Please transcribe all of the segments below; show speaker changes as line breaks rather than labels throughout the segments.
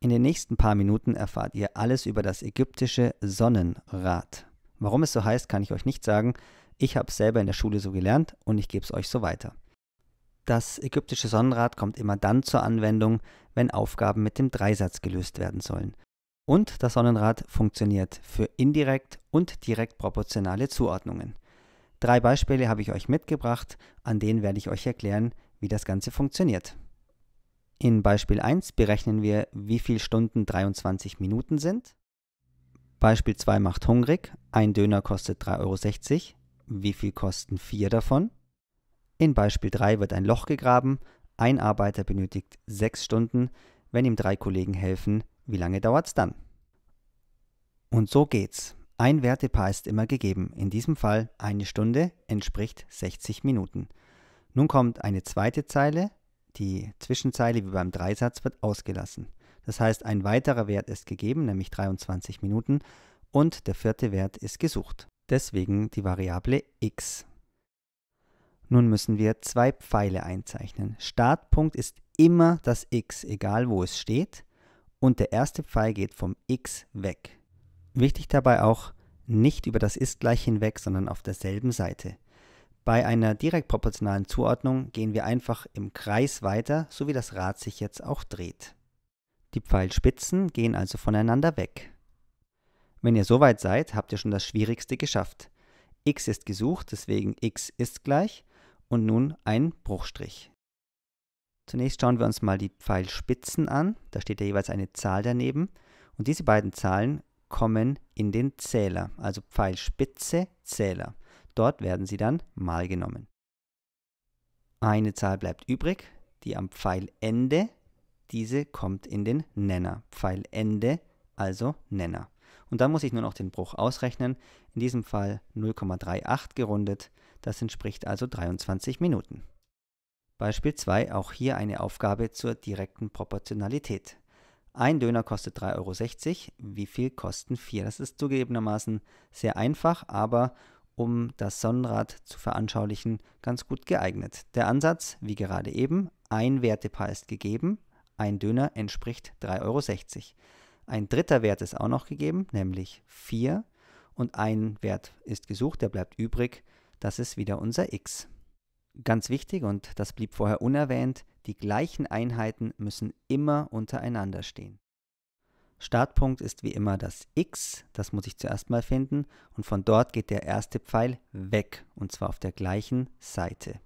In den nächsten paar Minuten erfahrt ihr alles über das ägyptische Sonnenrad. Warum es so heißt, kann ich euch nicht sagen. Ich habe es selber in der Schule so gelernt und ich gebe es euch so weiter. Das ägyptische Sonnenrad kommt immer dann zur Anwendung, wenn Aufgaben mit dem Dreisatz gelöst werden sollen. Und das Sonnenrad funktioniert für indirekt und direkt proportionale Zuordnungen. Drei Beispiele habe ich euch mitgebracht, an denen werde ich euch erklären, wie das Ganze funktioniert. In Beispiel 1 berechnen wir, wie viele Stunden 23 Minuten sind. Beispiel 2 macht hungrig. Ein Döner kostet 3,60 Euro. Wie viel kosten 4 davon? In Beispiel 3 wird ein Loch gegraben. Ein Arbeiter benötigt 6 Stunden. Wenn ihm drei Kollegen helfen, wie lange dauert's dann? Und so geht's. Ein Wertepaar ist immer gegeben. In diesem Fall eine Stunde entspricht 60 Minuten. Nun kommt eine zweite Zeile die Zwischenzeile wie beim Dreisatz wird ausgelassen. Das heißt, ein weiterer Wert ist gegeben, nämlich 23 Minuten, und der vierte Wert ist gesucht. Deswegen die Variable x. Nun müssen wir zwei Pfeile einzeichnen. Startpunkt ist immer das x, egal wo es steht. Und der erste Pfeil geht vom x weg. Wichtig dabei auch, nicht über das ist gleich hinweg, sondern auf derselben Seite. Bei einer direkt proportionalen Zuordnung gehen wir einfach im Kreis weiter, so wie das Rad sich jetzt auch dreht. Die Pfeilspitzen gehen also voneinander weg. Wenn ihr soweit seid, habt ihr schon das Schwierigste geschafft. x ist gesucht, deswegen x ist gleich und nun ein Bruchstrich. Zunächst schauen wir uns mal die Pfeilspitzen an, da steht ja jeweils eine Zahl daneben und diese beiden Zahlen kommen in den Zähler, also Pfeilspitze, Zähler. Dort werden sie dann mal genommen. Eine Zahl bleibt übrig, die am Pfeilende, diese kommt in den Nenner. Pfeilende, also Nenner. Und dann muss ich nur noch den Bruch ausrechnen, in diesem Fall 0,38 gerundet, das entspricht also 23 Minuten. Beispiel 2, auch hier eine Aufgabe zur direkten Proportionalität. Ein Döner kostet 3,60 Euro, wie viel kosten 4? Das ist zugegebenermaßen sehr einfach, aber um das Sonnenrad zu veranschaulichen, ganz gut geeignet. Der Ansatz, wie gerade eben, ein Wertepaar ist gegeben, ein Döner entspricht 3,60 Euro. Ein dritter Wert ist auch noch gegeben, nämlich 4 und ein Wert ist gesucht, der bleibt übrig, das ist wieder unser x. Ganz wichtig, und das blieb vorher unerwähnt, die gleichen Einheiten müssen immer untereinander stehen. Startpunkt ist wie immer das X, das muss ich zuerst mal finden und von dort geht der erste Pfeil weg und zwar auf der gleichen Seite.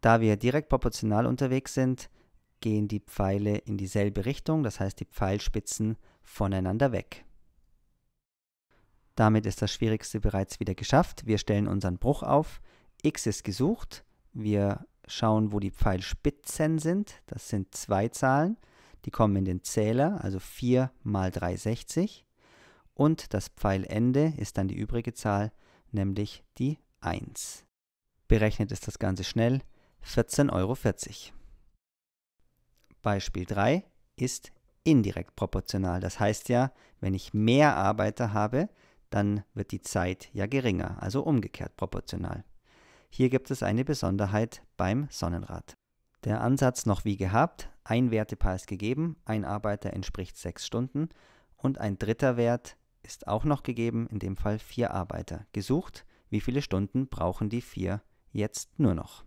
Da wir direkt proportional unterwegs sind, gehen die Pfeile in dieselbe Richtung, das heißt die Pfeilspitzen voneinander weg. Damit ist das Schwierigste bereits wieder geschafft. Wir stellen unseren Bruch auf, x ist gesucht, wir schauen, wo die Pfeilspitzen sind, das sind zwei Zahlen, die kommen in den Zähler, also 4 mal 360. Und das Pfeilende ist dann die übrige Zahl, nämlich die 1. Berechnet ist das Ganze schnell 14,40 Euro. Beispiel 3 ist indirekt proportional. Das heißt ja, wenn ich mehr Arbeiter habe, dann wird die Zeit ja geringer, also umgekehrt proportional. Hier gibt es eine Besonderheit beim Sonnenrad. Der Ansatz noch wie gehabt, ein Wertepaar ist gegeben, ein Arbeiter entspricht sechs Stunden und ein dritter Wert ist auch noch gegeben, in dem Fall vier Arbeiter. Gesucht, wie viele Stunden brauchen die vier jetzt nur noch?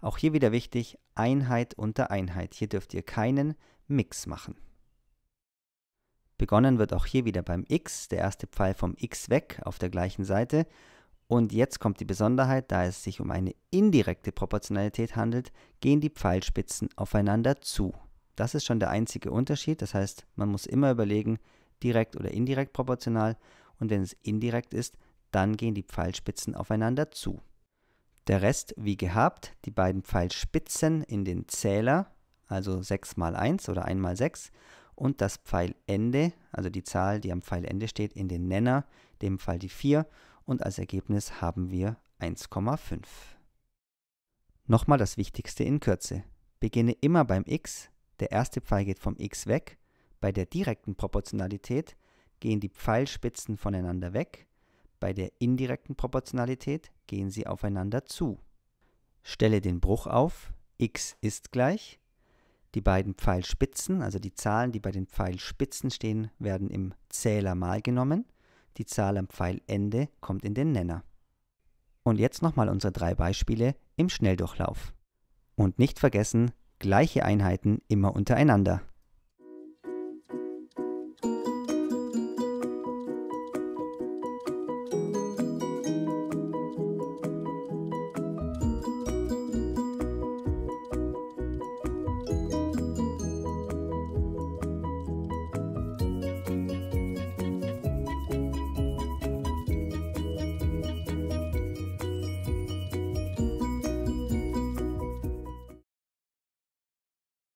Auch hier wieder wichtig, Einheit unter Einheit. Hier dürft ihr keinen Mix machen. Begonnen wird auch hier wieder beim x, der erste Pfeil vom x weg auf der gleichen Seite und jetzt kommt die Besonderheit, da es sich um eine indirekte Proportionalität handelt, gehen die Pfeilspitzen aufeinander zu. Das ist schon der einzige Unterschied, das heißt, man muss immer überlegen, direkt oder indirekt proportional, und wenn es indirekt ist, dann gehen die Pfeilspitzen aufeinander zu. Der Rest, wie gehabt, die beiden Pfeilspitzen in den Zähler, also 6 mal 1 oder 1 mal 6, und das Pfeilende, also die Zahl, die am Pfeilende steht, in den Nenner, in dem Fall die 4 und als Ergebnis haben wir 1,5. Nochmal das Wichtigste in Kürze. Beginne immer beim x, der erste Pfeil geht vom x weg, bei der direkten Proportionalität gehen die Pfeilspitzen voneinander weg, bei der indirekten Proportionalität gehen sie aufeinander zu. Stelle den Bruch auf, x ist gleich, die beiden Pfeilspitzen, also die Zahlen, die bei den Pfeilspitzen stehen, werden im Zähler mal genommen die Zahl am Pfeilende kommt in den Nenner. Und jetzt nochmal unsere drei Beispiele im Schnelldurchlauf. Und nicht vergessen, gleiche Einheiten immer untereinander.